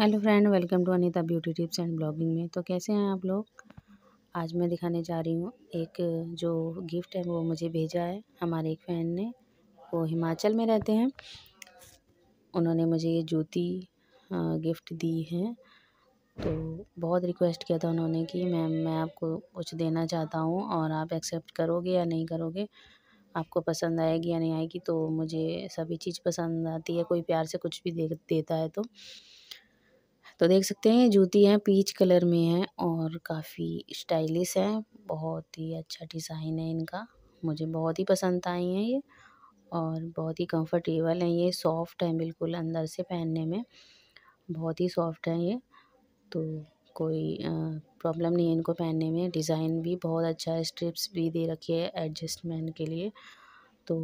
hello friend welcome to Anita beauty tips and blogging में तो कैसे हैं आप लोग आज मैं दिखाने जा रही हूँ एक जो गिफ्ट है वो मुझे भेजा है हमारे एक फ्रेंड ने वो हिमाचल में रहते हैं उन्होंने मुझे ये जूती गिफ्ट दी है तो बहुत रिक्वेस्ट किया था उन्होंने कि मैम मैं आपको कुछ देना चाहता हूँ और आप एक्सेप्ट करोगे या नहीं करोगे आपको पसंद आएगी या नहीं आएगी तो मुझे सभी चीज़ पसंद आती है कोई प्यार से कुछ भी दे देता है तो तो देख सकते हैं जूती हैं पीच कलर में हैं और काफ़ी स्टाइलिश हैं बहुत ही अच्छा डिज़ाइन है इनका मुझे बहुत ही पसंद आई हैं ये और बहुत ही कंफर्टेबल हैं ये सॉफ़्ट हैं बिल्कुल अंदर से पहनने में बहुत ही सॉफ़्ट हैं ये तो कोई प्रॉब्लम नहीं है इनको पहनने में डिज़ाइन भी बहुत अच्छा है स्ट्रिप्स भी दे रखी है एडजस्टमेंट के लिए तो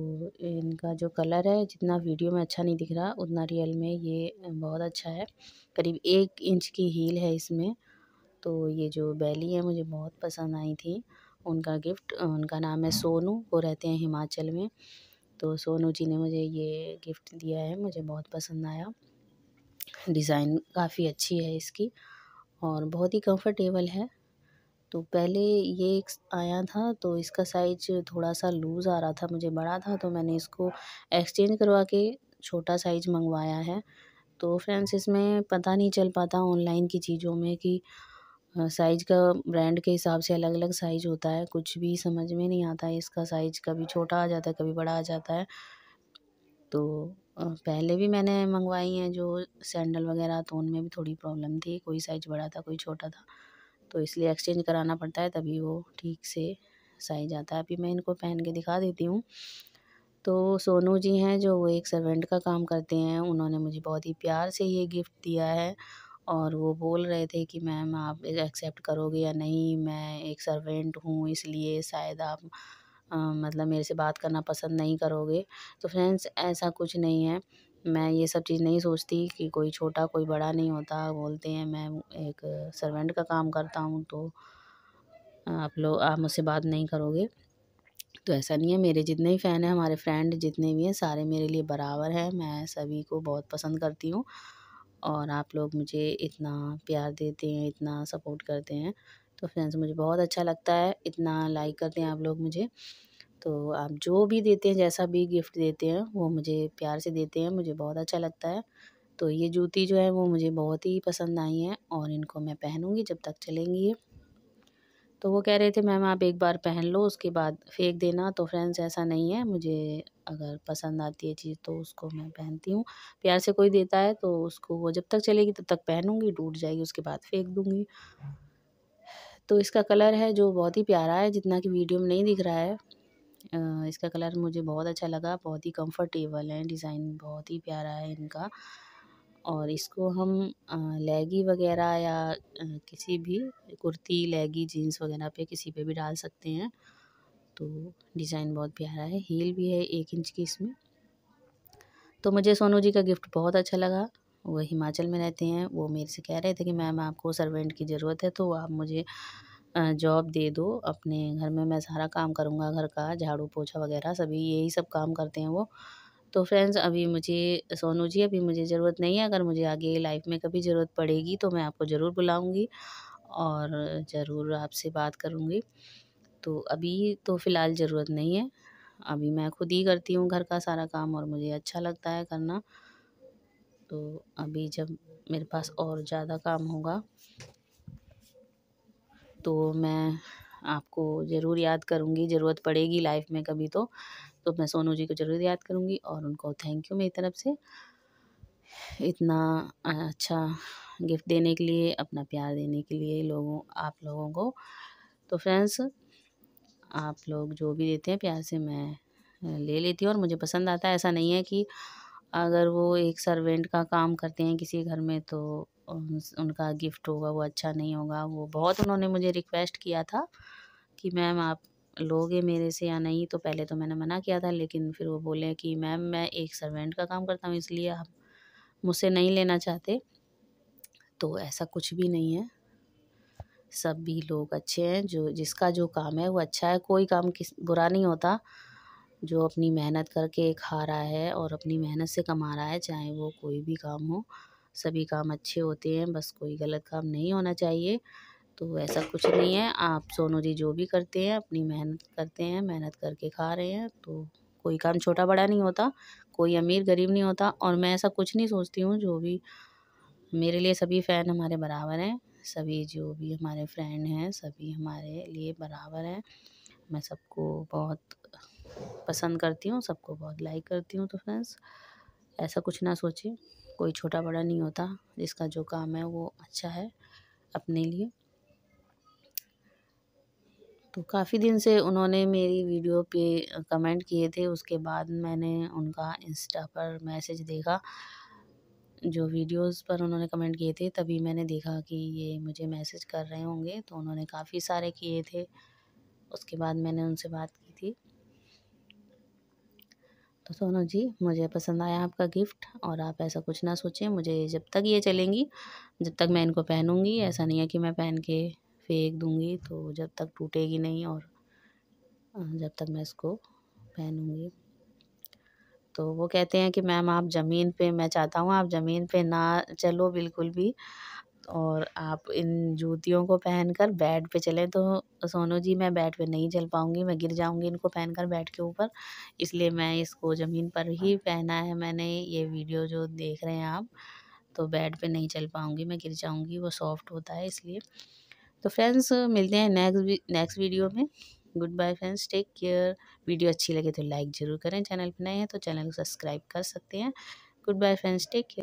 इनका जो कलर है जितना वीडियो में अच्छा नहीं दिख रहा उतना रियल में ये बहुत अच्छा है करीब एक इंच की हील है इसमें तो ये जो बैली है मुझे बहुत पसंद आई थी उनका गिफ्ट उनका नाम है सोनू वो रहते हैं हिमाचल में तो सोनू जी ने मुझे ये गिफ्ट दिया है मुझे बहुत पसंद आया डिज़ाइन काफ़ी अच्छी है इसकी और बहुत ही कंफर्टेबल है तो पहले ये एक आया था तो इसका साइज थोड़ा सा लूज़ आ रहा था मुझे बड़ा था तो मैंने इसको एक्सचेंज करवा के छोटा साइज मंगवाया है तो फ्रेंड्स इसमें पता नहीं चल पाता ऑनलाइन की चीज़ों में कि साइज़ का ब्रांड के हिसाब से अलग अलग साइज़ होता है कुछ भी समझ में नहीं आता इसका साइज़ कभी छोटा आ जाता है कभी बड़ा आ जाता है तो पहले भी मैंने मंगवाई हैं जो सैंडल वगैरह तो उनमें भी थोड़ी प्रॉब्लम थी कोई साइज़ बड़ा था कोई छोटा था तो इसलिए एक्सचेंज कराना पड़ता है तभी वो ठीक से साइज जाता है अभी मैं इनको पहन के दिखा देती हूँ तो सोनू जी हैं जो वो एक सर्वेंट का काम करते हैं उन्होंने मुझे बहुत ही प्यार से ये गिफ्ट दिया है और वो बोल रहे थे कि मैम आप एक्सेप्ट करोगे या नहीं मैं एक सर्वेंट हूँ इसलिए शायद आप आ, मतलब मेरे से बात करना पसंद नहीं करोगे तो फ्रेंड्स ऐसा कुछ नहीं है मैं ये सब चीज़ नहीं सोचती कि कोई छोटा कोई बड़ा नहीं होता बोलते हैं मैं एक सर्वेंट का काम करता हूँ तो आप लोग आप मुझसे बात नहीं करोगे तो ऐसा नहीं है मेरे जितने भी फ़ैन हैं हमारे फ्रेंड जितने भी हैं सारे मेरे लिए बराबर हैं मैं सभी को बहुत पसंद करती हूँ और आप लोग मुझे इतना प्यार देते हैं इतना सपोर्ट करते हैं तो फ्रेंड्स मुझे बहुत अच्छा लगता है इतना लाइक करते हैं आप लोग मुझे तो आप जो भी देते हैं जैसा भी गिफ्ट देते हैं वो मुझे प्यार से देते हैं मुझे बहुत अच्छा लगता है तो ये जूती जो है वो मुझे बहुत ही पसंद आई है और इनको मैं पहनूँगी जब तक चलेंगी ये तो वो कह रहे थे मैम आप एक बार पहन लो उसके बाद फेंक देना तो फ्रेंड्स ऐसा नहीं है मुझे अगर पसंद आती है चीज़ तो उसको मैं पहनती हूँ प्यार से कोई देता है तो उसको वो जब तक चलेगी तब तो तक पहनूँगी टूट जाएगी उसके बाद फेंक दूँगी तो इसका कलर है जो बहुत ही प्यारा है जितना कि वीडियो में नहीं दिख रहा है इसका कलर मुझे बहुत अच्छा लगा बहुत ही कंफर्टेबल है डिज़ाइन बहुत ही प्यारा है इनका और इसको हम लेगी वगैरह या किसी भी कुर्ती लेगी जीन्स वगैरह पे किसी पे भी डाल सकते हैं तो डिज़ाइन बहुत प्यारा है हील भी है एक इंच की इसमें तो मुझे सोनू जी का गिफ्ट बहुत अच्छा लगा वो हिमाचल में रहते हैं वो मेरे से कह रहे थे कि मैम आपको सर्वेंट की ज़रूरत है तो आप मुझे जॉब दे दो अपने घर में मैं सारा काम करूँगा घर का झाड़ू पोछा वगैरह सभी यही सब काम करते हैं वो तो फ्रेंड्स अभी मुझे सोनू जी अभी मुझे ज़रूरत नहीं है अगर मुझे आगे लाइफ में कभी ज़रूरत पड़ेगी तो मैं आपको ज़रूर बुलाऊँगी और ज़रूर आपसे बात करूँगी तो अभी तो फ़िलहाल ज़रूरत नहीं है अभी मैं खुद ही करती हूँ घर का सारा काम और मुझे अच्छा लगता है करना तो अभी जब मेरे पास और ज़्यादा काम होगा तो मैं आपको ज़रूर याद करूँगी ज़रूरत पड़ेगी लाइफ में कभी तो तो मैं सोनू जी को ज़रूर याद करूँगी और उनको थैंक यू मेरी तरफ़ से इतना अच्छा गिफ्ट देने के लिए अपना प्यार देने के लिए लोगों आप लोगों को तो फ्रेंड्स आप लोग जो भी देते हैं प्यार से मैं ले लेती हूँ और मुझे पसंद आता है ऐसा नहीं है कि अगर वो एक सर्वेंट का काम करते हैं किसी घर में तो उनका गिफ्ट होगा वो अच्छा नहीं होगा वो बहुत उन्होंने मुझे रिक्वेस्ट किया था कि मैम आप लोगे मेरे से या नहीं तो पहले तो मैंने मना किया था लेकिन फिर वो बोले कि मैम मैं एक सर्वेंट का काम करता हूँ इसलिए आप मुझसे नहीं लेना चाहते तो ऐसा कुछ भी नहीं है सब भी लोग अच्छे हैं जो जिसका जो काम है वो अच्छा है कोई काम किस बुरा नहीं होता जो अपनी मेहनत करके खा रहा है और अपनी मेहनत से कमा रहा है चाहे वो कोई भी काम हो सभी काम अच्छे होते हैं बस कोई गलत काम नहीं होना चाहिए तो ऐसा कुछ नहीं है आप सोनू जी जो भी करते हैं अपनी मेहनत करते हैं मेहनत करके खा रहे हैं तो कोई काम छोटा बड़ा नहीं होता कोई अमीर गरीब नहीं होता और मैं ऐसा कुछ नहीं सोचती हूँ जो भी मेरे लिए सभी फ़ैन हमारे बराबर हैं सभी जो भी हमारे फ्रेंड हैं सभी हमारे लिए बराबर हैं मैं सबको बहुत पसंद करती हूँ सबको बहुत लाइक करती हूँ तो फ्रेंड्स ऐसा कुछ ना सोचें कोई छोटा बड़ा नहीं होता जिसका जो काम है वो अच्छा है अपने लिए तो काफ़ी दिन से उन्होंने मेरी वीडियो पे कमेंट किए थे उसके बाद मैंने उनका इंस्टा पर मैसेज देखा जो वीडियोस पर उन्होंने कमेंट किए थे तभी मैंने देखा कि ये मुझे मैसेज कर रहे होंगे तो उन्होंने काफ़ी सारे किए थे उसके बाद मैंने उनसे बात की सोनू जी मुझे पसंद आया आपका गिफ्ट और आप ऐसा कुछ ना सोचें मुझे जब तक ये चलेंगी जब तक मैं इनको पहनूंगी ऐसा नहीं है कि मैं पहन के फेंक दूंगी तो जब तक टूटेगी नहीं और जब तक मैं इसको पहनूंगी तो वो कहते हैं कि मैम आप ज़मीन पे मैं चाहता हूँ आप ज़मीन पे ना चलो बिल्कुल भी और आप इन जूतियों को पहनकर बेड पे चलें तो सोनू जी मैं बेड पे नहीं चल पाऊँगी मैं गिर जाऊँगी इनको पहनकर बेड के ऊपर इसलिए मैं इसको ज़मीन पर ही पहना है मैंने ये वीडियो जो देख रहे हैं आप तो बेड पे नहीं चल पाऊँगी मैं गिर जाऊँगी वो सॉफ्ट होता है इसलिए तो फ्रेंड्स मिलते हैं नेक्स्ट नेक्स्ट वीडियो में good bye friends take care video अच्छी लगे तो लाइक ज़रूर करें चैनल पर नए हैं तो चैनल को सब्सक्राइब कर सकते हैं good bye friends take care